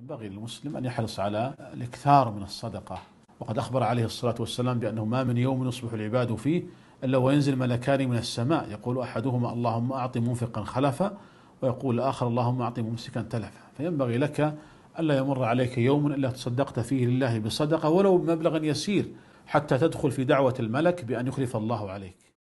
ينبغي للمسلم أن يحرص على الإكثار من الصدقة وقد أخبر عليه الصلاة والسلام بأنه ما من يوم يصبح العباد فيه إلا وينزل ملكان من السماء يقول أحدهما اللهم أعط منفقا خلفا ويقول الآخر اللهم أعط ممسكا تلفا فينبغي لك ألا يمر عليك يوم إلا تصدقت فيه لله بصدقة ولو بمبلغ يسير حتى تدخل في دعوة الملك بأن يخلف الله عليك